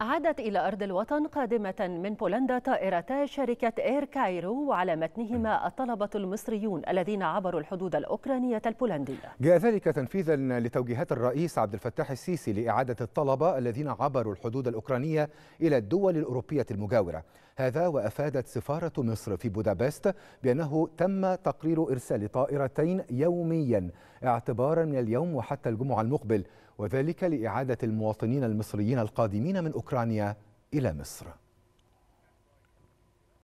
عادت إلى أرض الوطن قادمة من بولندا طائرتا شركة إير كايرو وعلى متنهما أيوة. الطلبة المصريون الذين عبروا الحدود الأوكرانية البولندية جاء ذلك تنفيذا لتوجيهات الرئيس عبد الفتاح السيسي لإعادة الطلبة الذين عبروا الحدود الأوكرانية إلى الدول الأوروبية المجاورة هذا وأفادت سفارة مصر في بودابست بأنه تم تقرير إرسال طائرتين يوميا اعتبارا من اليوم وحتى الجمعة المقبل وذلك لإعادة المواطنين المصريين القادمين من أوكرانيا أوكرانيا إلى مصر